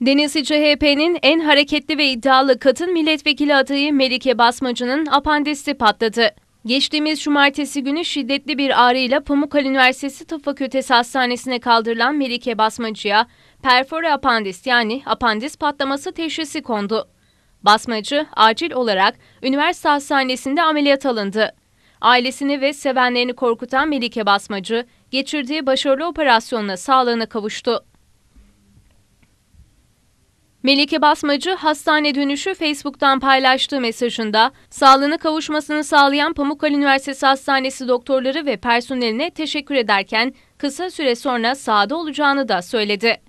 Denizli CHP'nin en hareketli ve iddialı katın milletvekili adayı Melike Basmacı'nın apandisti patladı. Geçtiğimiz cumartesi günü şiddetli bir ağrıyla Pamukkale Üniversitesi Tıp Fakültesi Hastanesi'ne kaldırılan Melike Basmacı'ya perfora apandis yani apandis patlaması teşhisi kondu. Basmacı acil olarak üniversite hastanesinde ameliyat alındı. Ailesini ve sevenlerini korkutan Melike Basmacı geçirdiği başarılı operasyonla sağlığına kavuştu. Melike Basmacı hastane dönüşü Facebook'tan paylaştığı mesajında sağlığını kavuşmasını sağlayan Pamukkale Üniversitesi Hastanesi doktorları ve personeline teşekkür ederken kısa süre sonra sahada olacağını da söyledi.